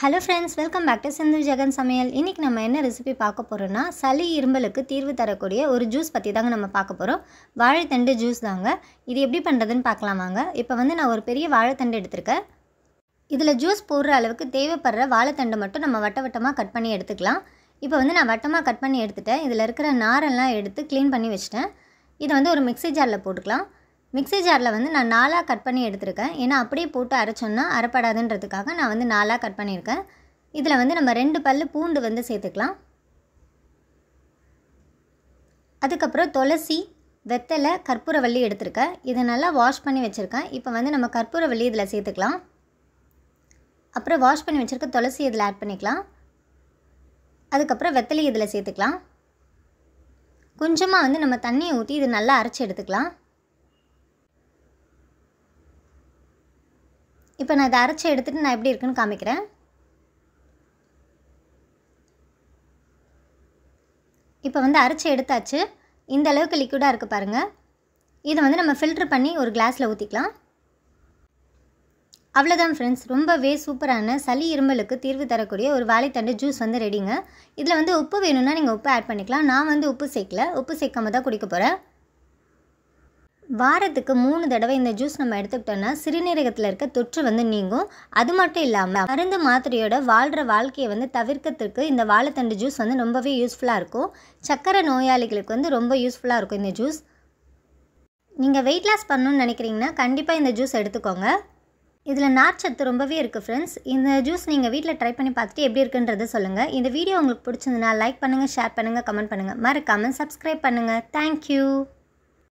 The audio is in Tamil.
hello friends welcome back to Sindhu Jagan சமையல் இன்றைக்கி நம்ம என்ன ரெசிபி பார்க்க போகிறோன்னா சளி இரும்பலுக்கு தீர்வு தரக்கூடிய ஒரு ஜூஸ் பற்றி தாங்க நம்ம பார்க்க போகிறோம் வாழைத்தண்டு ஜூஸ் தாங்க இது எப்படி பண்ணுறதுன்னு பார்க்கலாமாங்க இப்போ வந்து நான் ஒரு பெரிய வாழைத்தண்டு எடுத்திருக்கேன் இதில் ஜூஸ் போடுற அளவுக்கு தேவைப்படுற வாழைத்தண்டை மட்டும் நம்ம வட்ட வட்டமாக கட் பண்ணி எடுத்துக்கலாம் இப்போ வந்து நான் வட்டமாக கட் பண்ணி எடுத்துட்டேன் இதில் இருக்கிற நாரெல்லாம் எடுத்து க்ளீன் பண்ணி வச்சுட்டேன் இதை வந்து ஒரு மிக்சி ஜாரில் போட்டுக்கலாம் மிக்சி ஜாரில் வந்து நான் நாலாக கட் பண்ணி எடுத்திருக்கேன் ஏன்னா அப்படியே போட்டு அரைச்சோன்னா அரைப்படாதுன்றதுக்காக நான் வந்து நாலாக கட் பண்ணியிருக்கேன் இதில் வந்து நம்ம ரெண்டு பல் பூண்டு வந்து சேர்த்துக்கலாம் அதுக்கப்புறம் துளசி வெத்தலை கற்பூரவள்ளி எடுத்திருக்கேன் இதை நல்லா வாஷ் பண்ணி வச்சுருக்கேன் இப்போ வந்து நம்ம கற்பூரவள்ளி இதில் சேர்த்துக்கலாம் அப்புறம் வாஷ் பண்ணி வச்சுருக்க துளசி இதில் ஆட் பண்ணிக்கலாம் அதுக்கப்புறம் வெத்தலை இதில் சேர்த்துக்கலாம் கொஞ்சமாக வந்து நம்ம தண்ணியை ஊற்றி இது நல்லா அரைச்சி எடுத்துக்கலாம் இப்போ நான் இதை அரைச்சி எடுத்துகிட்டு நான் எப்படி இருக்குன்னு காமிக்கிறேன் இப்போ வந்து அரைச்சி எடுத்தாச்சு இந்த அளவுக்கு லிக்விடாக இருக்குது பாருங்கள் இதை வந்து நம்ம ஃபில்ட்ரு பண்ணி ஒரு கிளாஸில் ஊற்றிக்கலாம் அவ்வளோதான் ஃப்ரெண்ட்ஸ் ரொம்பவே சூப்பரான சளி இருமலுக்கு தீர்வு தரக்கூடிய ஒரு வாழைத்தண்டு ஜூஸ் வந்து ரெடிங்க இதில் வந்து உப்பு வேணும்னா நீங்கள் உப்பு ஆட் பண்ணிக்கலாம் நான் வந்து உப்பு சேர்க்கல உப்பு சேர்க்காம தான் குடிக்க போகிறேன் வாரத்துக்கு மூணு தடவை இந்த ஜூஸ் நம்ம எடுத்துக்கிட்டோம்னா சிறுநீரகத்தில் இருக்க தொற்று வந்து நீங்கும் அது மட்டும் இல்லாமல் மருந்து மாத்திரையோட வாழ்கிற வாழ்க்கையை வந்து தவிர்க்கிறதுக்கு இந்த வாழைத்தண்டு ஜூஸ் வந்து ரொம்பவே யூஸ்ஃபுல்லாக இருக்கும் சக்கரை நோயாளிகளுக்கு வந்து ரொம்ப யூஸ்ஃபுல்லாக இருக்கும் இந்த ஜூஸ் நீங்கள் வெயிட் லாஸ் பண்ணணும்னு நினைக்கிறீங்கன்னா கண்டிப்பாக இந்த ஜூஸ் எடுத்துக்கோங்க இதில் நார்ச்சத்து ரொம்பவே இருக்குது ஃப்ரெண்ட்ஸ் இந்த ஜூஸ் நீங்கள் வீட்டில் ட்ரை பண்ணி பார்த்துட்டு எப்படி இருக்குன்றது சொல்லுங்கள் இந்த வீடியோ உங்களுக்கு பிடிச்சிருந்தனா லைக் பண்ணுங்கள் ஷேர் பண்ணுங்கள் கமெண்ட் பண்ணுங்கள் மறக்காமல் சப்ஸ்கிரைப் பண்ணுங்கள் தேங்க்யூ